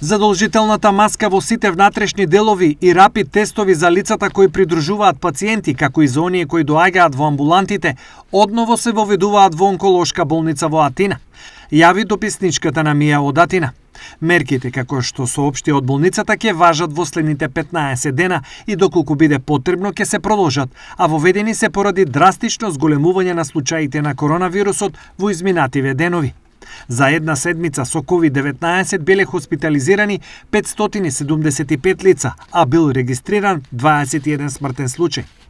Задолжителната маска во сите внатрешни делови и рапид тестови за лицата кои придружуваат пациенти, како и за оние кои доаѓаат во амбулантите, одново се воведуваат во онколошка болница во Атина. Јави дописничката на Мија од Атина. Мерките како што сообшти од болницата ќе важат во следните 15 дена и доколку биде потребно ќе се продолжат, а воведени се поради драстично зголемување на случаите на коронавирусот во изминативе денови. За една седмица со COVID-19 биле хоспитализирани 575 лица, а бил регистриран 21 смртен случај.